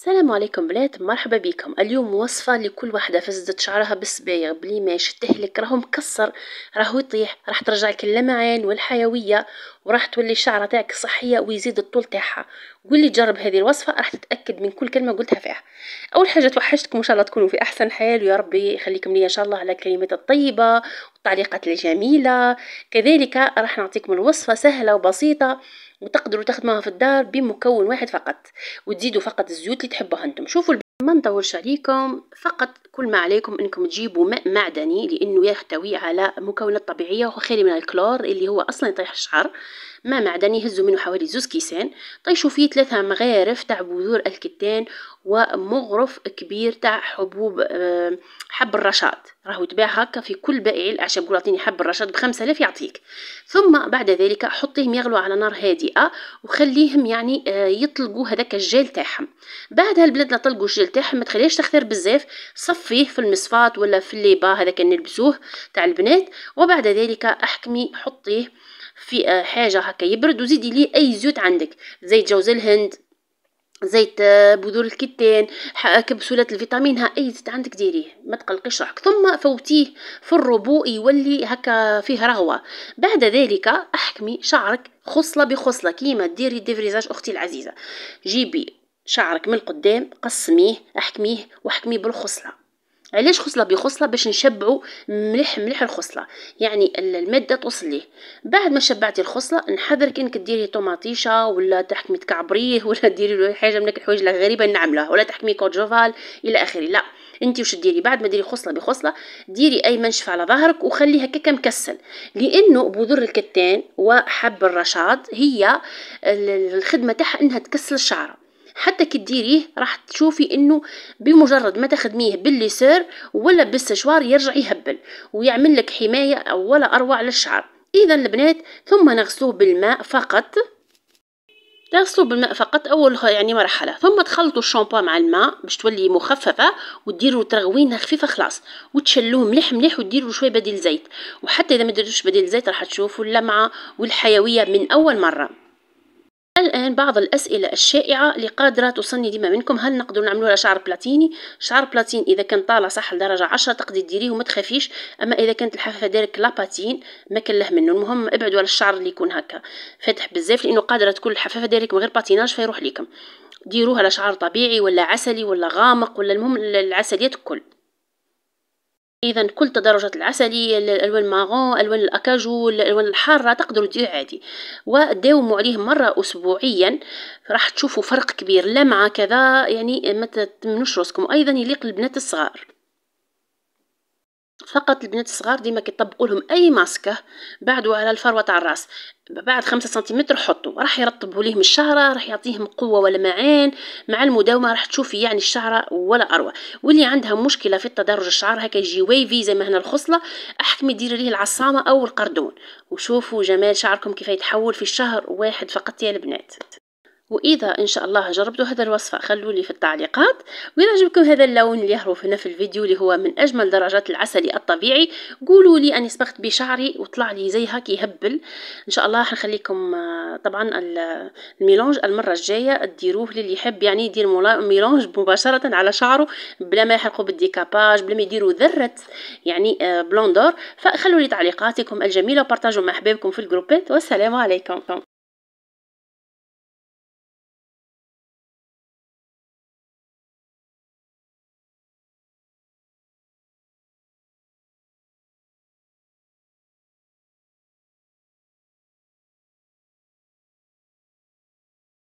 السلام عليكم بنات مرحبا بكم اليوم وصفة لكل وحدة فزت شعرها بالصبايغ بلي ما تهلك راهو مكسر راهو يطيح راح ترجع لك اللمعان والحيوية وراح تولي الشعرة تاعك صحية ويزيد الطول تاعها واللي تجرب هذه الوصفة راح تتأكد من كل كلمة قلتها فيها أول حاجة توحشتكم إن شاء الله تكونوا في أحسن حال ويا ربي يخليكم لي إن شاء الله على الكلمات الطيبة طريقة الجميلة كذلك راح نعطيكم الوصفة سهلة وبسيطة وتقدروا تخدموها في الدار بمكون واحد فقط وتزيدوا فقط الزيوت اللي تحبوها انتم شوفوا ما نطولش عليكم فقط كل ما عليكم انكم تجيبوا ماء معدني لانه يحتوي على مكونات طبيعيه وخالي من الكلور اللي هو اصلا يطيح الشعر ما معدن يهزوا منه حوالي زوز كيسان طيشوا فيه ثلاثة مغارف تاع بذور الكتان ومغرف كبير تاع حبوب حب الرشاد راهو تباع هكا في كل بائع الاعشاب يقول اعطيني حب الرشاد بخمسة آلاف يعطيك ثم بعد ذلك حطيهم يغلوا على نار هادئة وخليهم يعني آه، يطلقوا هذاك الجيل تاعهم بعد هالبلاد لا طلقوا الجيل تاعهم ما تخليهش تخثر بزاف صفيه في المصفات ولا في الليبا هذاك نلبسوه تاع البنات وبعد ذلك احكمي حطيه في آه، حاجه هكا يبرد وزيدي ليه اي زيوت عندك زيت جوز الهند زيت آه، بذور الكتان آه، كبسولات الفيتامين ها اي زيت عندك ديريه ما تقلقيش روحك ثم فوتيه في الربو يولي هكا فيه رغوه بعد ذلك احكمي شعرك خصله بخصله كيما ديري ديفريزاج اختي العزيزه جيبي شعرك من القدام قسميه احكميه واحكميه بالخصله علاش خصله بخصله باش نشبعوا مليح مليح الخصله يعني الماده توصل ليه بعد ما شبعتي الخصله نحذرك انك كديري طوماطيشه ولا تحكمي تكعبريه ولا ديري حاجه من الحوايج الغريبه نعملها ولا تحكمي كوجوفال الى اخره لا انت واش ديري بعد ما ديري خصله بخصله ديري اي منشف على ظهرك وخليه هكاك مكسل لانه بذور الكتان وحب الرشاد هي الخدمه تاعها انها تكسل الشعره حتى كي ديريه راح تشوفي انه بمجرد ما تخدميه باليسار ولا بالسشوار يرجع يهبل ويعمل لك حمايه ولا اروع للشعر اذا البنات ثم نغسلوه بالماء فقط تغسلوا بالماء فقط اول يعني مرحله ثم تخلطوا الشامبو مع الماء باش تولي مخففه وديروا ترغوينها خفيفه خلاص وتشلوه مليح مليح وديروا شويه بديل زيت وحتى اذا ما درتوش بديل زيت راح تشوفوا اللمعه والحيويه من اول مره الآن بعض الأسئلة الشائعة اللي قادرة توصلني ديما منكم هل نقدر نعملوا لها شعر بلاتيني شعر بلاتين إذا كان طالع صح لدرجة عشرة تقدر ديريه وما تخافيش أما إذا كانت الحفافة دارك لاباتين ما كان له منه المهم ابعدوا على الشعر اللي يكون هكا فاتح بزاف لأنه قادرة تكون الحفافة دارك من غير باتيناج فيروح ليكم ديروها شعر طبيعي ولا عسلي ولا غامق ولا المهم العسليات الكل اذا كل تدرجات العسليه الالوان ماغون الوان الاكاجو الالوان الحاره تقدروا ديروا عادي وداوموا عليه مره اسبوعيا راح تشوفوا فرق كبير لا مع كذا يعني ما تمنوش راسكم ايضا يليق البنات الصغار فقط البنات الصغار ديما كيطبقوا لهم اي ماسكه آه، بعدوا على الفروه تاع الراس بعد خمسة سنتيمتر حطوا راح يرطبوا ليهم الشعرة راح يعطيهم قوة ولمعان مع المداومة راح تشوفي يعني الشعرة ولا أروع واللي عندها مشكلة في تدرج الشعر هكا يجي ويفي زي ما هنا الخصلة احكمي ديري ليه العصامة أو القردون وشوفوا جمال شعركم كيف يتحول في شهر واحد فقط يا البنات واذا ان شاء الله جربتوا هذا الوصفه خلوا لي في التعليقات واذا عجبكم هذا اللون اللي يهرف هنا في الفيديو اللي هو من اجمل درجات العسل الطبيعي قولوا لي اني سبقت بشعري وطلع لي زي هاك يهبل ان شاء الله حنخليكم آه، طبعا الميلونج المره الجايه ديروه للي يحب يعني يدير ميلونج مباشره على شعره بلا ما يحرقوا بالديكاباج بلا ما يديروا ذره يعني آه، بلوندور فخلوا لي تعليقاتكم الجميله وبارطاجوا مع احبابكم في الجروبات والسلام عليكم